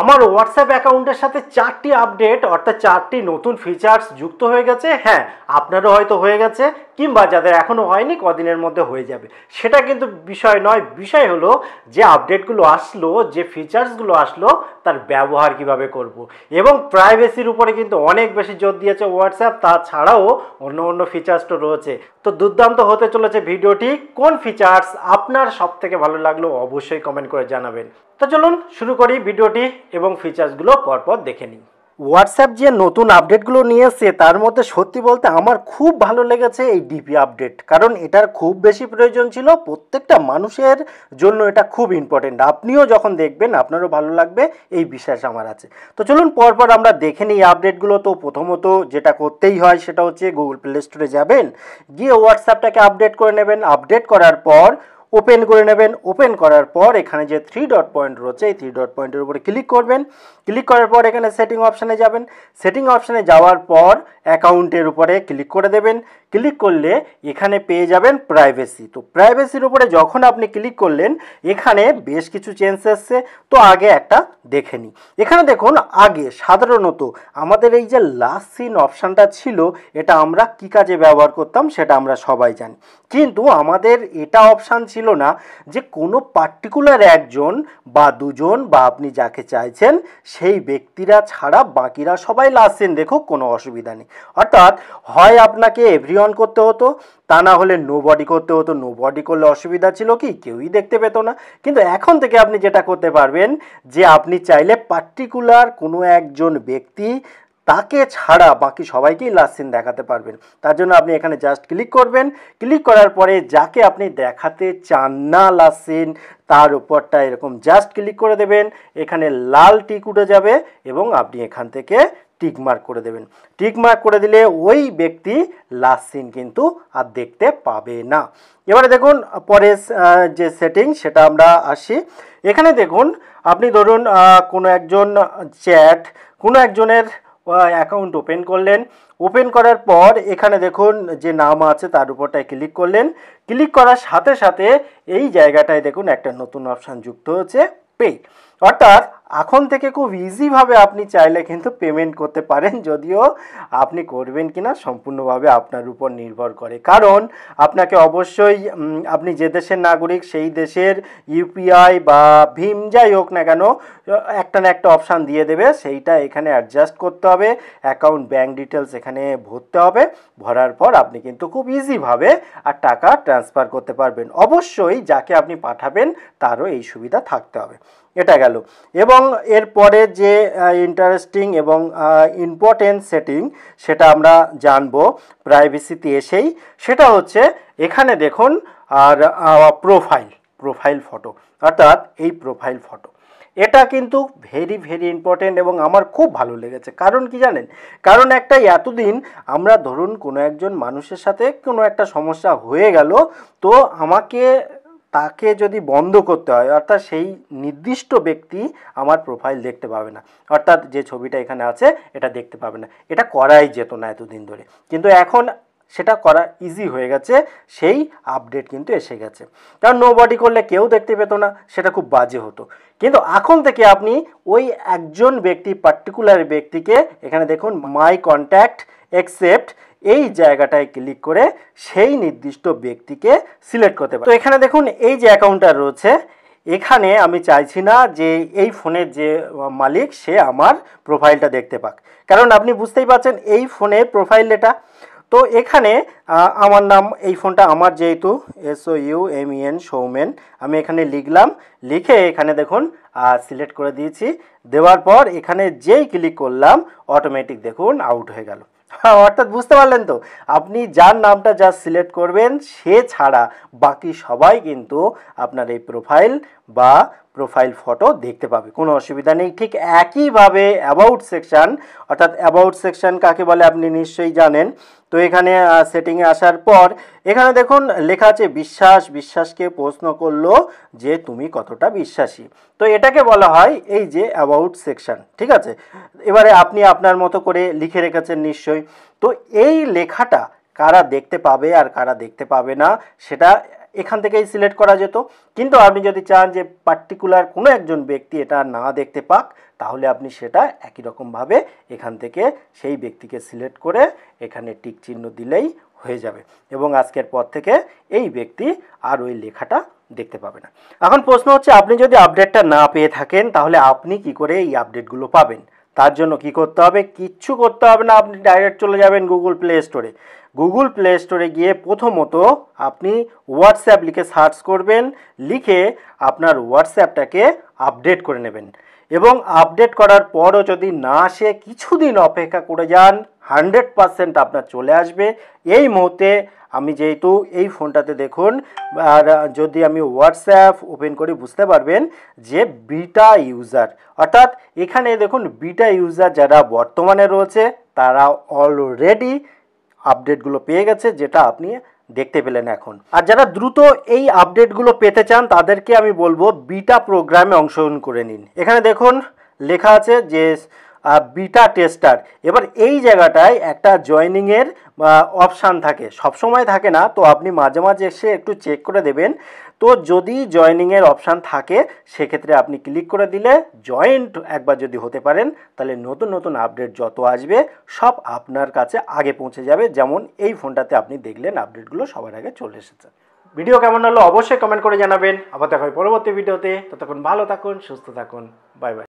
আমার হোয়াটসঅ্যাপ অ্যাকাউন্টের সাথে চারটি আপডেট অর্থাৎ চারটি নতুন ফিচার্স যুক্ত হয়ে গেছে হ্যাঁ আপনারও হয়তো হয়ে গেছে কিংবা যাদের এখনও হয়নি কদিনের মধ্যে হয়ে যাবে সেটা কিন্তু বিষয় নয় বিষয় হলো যে আপডেটগুলো আসলো যে ফিচার্সগুলো আসলো তার ব্যবহার কিভাবে করব। এবং প্রাইভেসির উপরে কিন্তু অনেক বেশি জোর দিয়েছে হোয়াটসঅ্যাপ তাছাড়াও অন্য অন্য ফিচার্স তো রয়েছে তো দুর্দান্ত হতে চলেছে ভিডিওটি কোন ফিচার্স আপনার সবথেকে ভালো লাগলো অবশ্যই কমেন্ট করে জানাবেন তো চলুন শুরু করি ভিডিওটি এবং ফিচার্সগুলো পরপর দেখে নিই হোয়াটসঅ্যাপ যে নতুন আপডেটগুলো নিয়ে এসছে তার মধ্যে সত্যি বলতে আমার খুব ভালো লেগেছে এই ডিপি আপডেট কারণ এটার খুব বেশি প্রয়োজন ছিল প্রত্যেকটা মানুষের জন্য এটা খুব ইম্পর্টেন্ট আপনিও যখন দেখবেন আপনারও ভালো লাগবে এই বিশ্বাস আমার আছে তো চলুন পরপর আমরা দেখে নিই আপডেটগুলো তো প্রথমত যেটা করতেই হয় সেটা হচ্ছে গুগল প্লে স্টোরে যাবেন গিয়ে হোয়াটসঅ্যাপটাকে আপডেট করে নেবেন আপডেট করার পর ওপেন করে নেবেন ওপেন করার পর এখানে যে থ্রি ডট পয়েন্ট রয়েছে এই থ্রি ডট পয়েন্টের উপরে ক্লিক করবেন ক্লিক করার পর এখানে সেটিং অপশানে যাবেন সেটিং অপশানে যাওয়ার পর অ্যাকাউন্টের উপরে ক্লিক করে দেবেন ক্লিক করলে এখানে পেয়ে যাবেন প্রাইভেসি তো প্রাইভেসির উপরে যখন আপনি ক্লিক করলেন এখানে বেশ কিছু চেঞ্জ এসছে তো আগে একটা দেখে নিই এখানে দেখুন আগে সাধারণত আমাদের এই যে লাস্ট সিন অপশানটা ছিল এটা আমরা কী কাজে ব্যবহার করতাম সেটা আমরা সবাই জানি কিন্তু আমাদের এটা অপশান ছিল ছিল না যে কোনো পার্টিকুলার একজন বা দুজন বা আপনি যাকে চাইছেন সেই ব্যক্তিরা ছাড়া বাকিরা সবাই লাসেন দেখুক কোনো অসুবিধা নেই অর্থাৎ হয় আপনাকে এভরিওয়ান করতে হতো তা না হলে নো বডি করতে হতো নো বডি করলে অসুবিধা ছিল কি কেউই দেখতে পেতো না কিন্তু এখন থেকে আপনি যেটা করতে পারবেন যে আপনি চাইলে পার্টিকুলার কোনো একজন ব্যক্তি তাকে ছাড়া বাকি সবাইকেই লাস্ট সিন দেখাতে পারবেন তার জন্য আপনি এখানে জাস্ট ক্লিক করবেন ক্লিক করার পরে যাকে আপনি দেখাতে চান না লাস্ট সিন তার উপরটা এরকম জাস্ট ক্লিক করে দেবেন এখানে লাল টিক উঠে যাবে এবং আপনি এখান থেকে টিকমার্ক করে দেবেন টিকমার্ক করে দিলে ওই ব্যক্তি লাস্ট সিন কিন্তু আর দেখতে পাবে না এবারে দেখুন পরের যে সেটিং সেটা আমরা আসি এখানে দেখুন আপনি ধরুন কোনো একজন চ্যাট কোনো একজনের অ্যাকাউন্ট ওপেন করলেন ওপেন করার পর এখানে দেখুন যে নাম আছে তার উপরটায় ক্লিক করলেন ক্লিক করার সাথে সাথে এই জায়গাটায় দেখুন একটা নতুন অপশান যুক্ত হচ্ছে পে অর্থাৎ এখন থেকে খুব ইজিভাবে আপনি চাইলে কিন্তু পেমেন্ট করতে পারেন যদিও আপনি করবেন কি না সম্পূর্ণভাবে আপনার উপর নির্ভর করে কারণ আপনাকে অবশ্যই আপনি যে দেশের নাগরিক সেই দেশের ইউপিআই বা ভিম যাই হোক না কেন একটা না একটা অপশান দিয়ে দেবে সেইটা এখানে অ্যাডজাস্ট করতে হবে অ্যাকাউন্ট ব্যাঙ্ক ডিটেলস এখানে ভরতে হবে ভরার পর আপনি কিন্তু খুব ইজিভাবে আর টাকা ট্রান্সফার করতে পারবেন অবশ্যই যাকে আপনি পাঠাবেন তারও এই সুবিধা থাকতে হবে এটা গেল এবং এরপরে যে ইন্টারেস্টিং এবং ইম্পর্টেন্ট সেটিং সেটা আমরা জানবো প্রাইভেসিতে এসেই সেটা হচ্ছে এখানে দেখুন আর প্রোফাইল প্রোফাইল ফটো অর্থাৎ এই প্রোফাইল ফটো এটা কিন্তু ভেরি ভেরি ইম্পর্টেন্ট এবং আমার খুব ভালো লেগেছে কারণ কি জানেন কারণ একটা এতদিন আমরা ধরুন কোনো একজন মানুষের সাথে কোনো একটা সমস্যা হয়ে গেল তো আমাকে তাকে যদি বন্ধ করতে হয় অর্থাৎ সেই নির্দিষ্ট ব্যক্তি আমার প্রোফাইল দেখতে পাবে না অর্থাৎ যে ছবিটা এখানে আছে এটা দেখতে পাবে না এটা করাই যেত না এতদিন ধরে কিন্তু এখন সেটা করা ইজি হয়ে গেছে সেই আপডেট কিন্তু এসে গেছে কারণ নো বডি করলে কেউ দেখতে পেত না সেটা খুব বাজে হতো কিন্তু এখন থেকে আপনি ওই একজন ব্যক্তি পার্টিকুলার ব্যক্তিকে এখানে দেখুন মাই কন্ট্যাক্ট এক্সেপ্ট এই জায়গাটায় ক্লিক করে সেই নির্দিষ্ট ব্যক্তিকে সিলেক্ট করতে পারে তো এখানে দেখুন এই যে অ্যাকাউন্টটা রয়েছে এখানে আমি চাইছি না যে এই ফোনের যে মালিক সে আমার প্রোফাইলটা দেখতে পাক কারণ আপনি বুঝতেই পারছেন এই ফোনে প্রোফাইল এটা তো এখানে আমার নাম এই ফোনটা আমার যেহেতু S O U M E N Soumen আমি এখানে লিখলাম লিখে এখানে দেখুন সিলেক্ট করে দিয়েছি দেওয়ার পর এখানে যেই ক্লিক করলাম অটোমেটিক দেখুন আউট হয়ে গেল হ্যাঁ, অর্থাৎ বুঝতে পারলেন তো আপনি যার নামটা যা সিলেক্ট করবেন সে ছাড়া বাকি সবাই কিন্তু আপনার এই প্রোফাইল বা প্রোফাইল ফটো দেখতে পাবে কোনো অসুবিধা নেই ঠিক একইভাবে অ্যাবাউট সেকশান অর্থাৎ অ্যাবাউট সেকশান কাকে বলে আপনি নিশ্চয়ই জানেন তো এখানে সেটিংয়ে আসার পর এখানে দেখুন লেখা আছে বিশ্বাস বিশ্বাসকে প্রশ্ন করলো যে তুমি কতটা বিশ্বাসী তো এটাকে বলা হয় এই যে অ্যাবাউট সেকশান ঠিক আছে এবারে আপনি আপনার মতো করে লিখে রেখেছেন নিশ্চয়ই তো এই লেখাটা কারা দেখতে পাবে আর কারা দেখতে পাবে না সেটা এখান থেকেই সিলেক্ট করা যেত কিন্তু আপনি যদি চান যে পার্টিকুলার কোনো একজন ব্যক্তি এটা না দেখতে পাক তাহলে আপনি সেটা একই রকমভাবে এখান থেকে সেই ব্যক্তিকে সিলেক্ট করে এখানে টিক চিহ্ন দিলেই হয়ে যাবে এবং আজকের পর থেকে এই ব্যক্তি আর ওই লেখাটা দেখতে পাবে না এখন প্রশ্ন হচ্ছে আপনি যদি আপডেটটা না পেয়ে থাকেন তাহলে আপনি কি করে এই আপডেটগুলো পাবেন তার জন্য কি করতে হবে কিচ্ছু করতে হবে না আপনি ডাইরেক্ট চলে যাবেন গুগল প্লে স্টোরে গুগল প্লে স্টোরে গিয়ে প্রথমত আপনি হোয়াটসঅ্যাপ লিখে সার্চ করবেন লিখে আপনার হোয়াটসঅ্যাপটাকে আপডেট করে নেবেন এবং আপডেট করার পরও যদি না আসে কিছুদিন অপেক্ষা করে যান হান্ড্রেড পারসেন্ট আপনার চলে আসবে এই মুহূর্তে আমি যেহেতু এই ফোনটাতে দেখুন আর যদি আমি হোয়াটসঅ্যাপ ওপেন করি বুঝতে পারবেন যে বিটা ইউজার অর্থাৎ এখানে দেখুন বিটা ইউজার যারা বর্তমানে রয়েছে তারা অলরেডি আপডেটগুলো পেয়ে গেছে যেটা আপনি দেখতে পেলেন এখন আর যারা দ্রুত এই আপডেটগুলো পেতে চান তাদেরকে আমি বলবো বিটা প্রোগ্রামে অংশগ্রহণ করে নিন এখানে দেখুন লেখা আছে যে বিটা টেস্টার এবার এই জায়গাটায় একটা জয়নিংয়ের অপশান থাকে সবসময় থাকে না তো আপনি মাঝে মাঝে এসে একটু চেক করে দেবেন তো যদি জয়নিংয়ের অপশান থাকে সেক্ষেত্রে আপনি ক্লিক করে দিলে জয়েন্ট একবার যদি হতে পারেন তাহলে নতুন নতুন আপডেট যত আসবে সব আপনার কাছে আগে পৌঁছে যাবে যেমন এই ফোনটাতে আপনি দেখলেন আপডেটগুলো সবার আগে চলে এসেছে ভিডিও কেমন হলো অবশ্যই কমেন্ট করে জানাবেন আবার দেখা হয় পরবর্তী ভিডিওতে ততক্ষণ ভালো থাকুন সুস্থ থাকুন বাই বাই